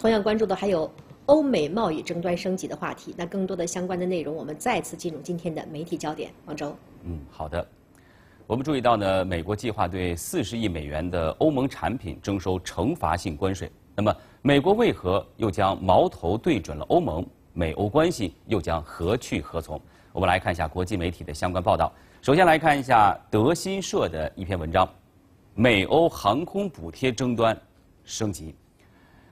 同样关注的还有欧美贸易争端升级的话题。那更多的相关的内容，我们再次进入今天的媒体焦点。王周，嗯，好的。我们注意到呢，美国计划对四十亿美元的欧盟产品征收惩罚性关税。那么，美国为何又将矛头对准了欧盟？美欧关系又将何去何从？我们来看一下国际媒体的相关报道。首先来看一下德新社的一篇文章：美欧航空补贴争端升级。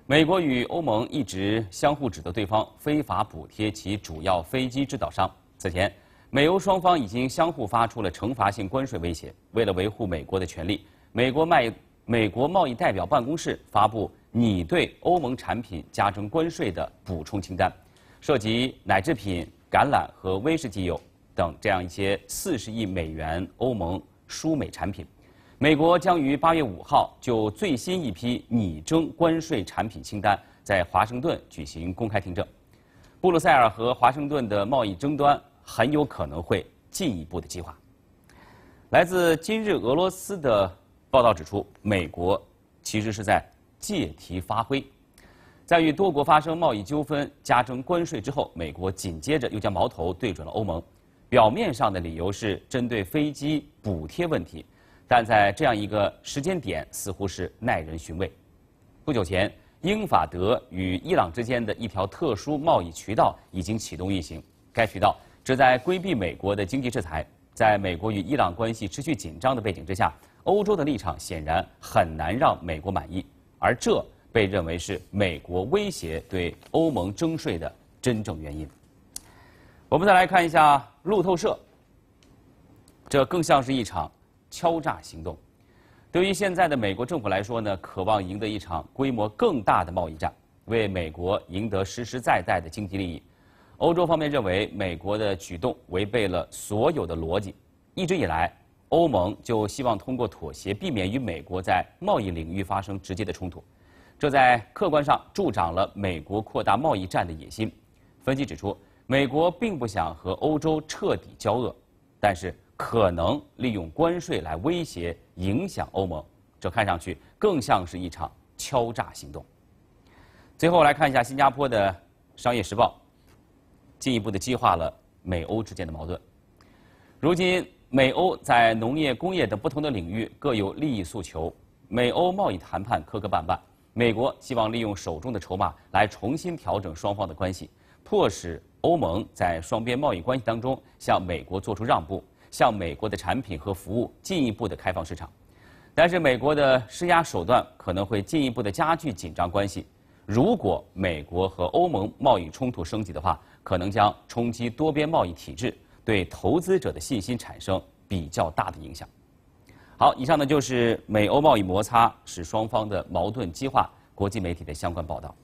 美国与欧盟一直相互指责对方非法补贴其主要飞机制造商。此前，美欧双方已经相互发出了惩罚性关税威胁。为了维护美国的权利，美国卖美国贸易代表办公室发布拟对欧盟产品加征关税的补充清单，涉及奶制品、橄榄和威士忌油等这样一些四十亿美元欧盟输美产品。美国将于八月五号就最新一批拟征关税产品清单在华盛顿举行公开听证。布鲁塞尔和华盛顿的贸易争端很有可能会进一步的激化。来自今日俄罗斯的报道指出，美国其实是在借题发挥。在与多国发生贸易纠纷、加征关税之后，美国紧接着又将矛头对准了欧盟。表面上的理由是针对飞机补贴问题。但在这样一个时间点，似乎是耐人寻味。不久前，英法德与伊朗之间的一条特殊贸易渠道已经启动运行。该渠道旨在规避美国的经济制裁。在美国与伊朗关系持续紧张的背景之下，欧洲的立场显然很难让美国满意，而这被认为是美国威胁对欧盟征税的真正原因。我们再来看一下路透社，这更像是一场。敲诈行动，对于现在的美国政府来说呢，渴望赢得一场规模更大的贸易战，为美国赢得实实在在的经济利益。欧洲方面认为，美国的举动违背了所有的逻辑。一直以来，欧盟就希望通过妥协，避免与美国在贸易领域发生直接的冲突。这在客观上助长了美国扩大贸易战的野心。分析指出，美国并不想和欧洲彻底交恶，但是。可能利用关税来威胁、影响欧盟，这看上去更像是一场敲诈行动。最后来看一下新加坡的《商业时报》，进一步的激化了美欧之间的矛盾。如今，美欧在农业、工业等不同的领域各有利益诉求，美欧贸易谈判磕磕绊绊。美国希望利用手中的筹码来重新调整双方的关系，迫使欧盟在双边贸易关系当中向美国做出让步。向美国的产品和服务进一步的开放市场，但是美国的施压手段可能会进一步的加剧紧张关系。如果美国和欧盟贸易冲突升级的话，可能将冲击多边贸易体制，对投资者的信心产生比较大的影响。好，以上呢就是美欧贸易摩擦使双方的矛盾激化，国际媒体的相关报道。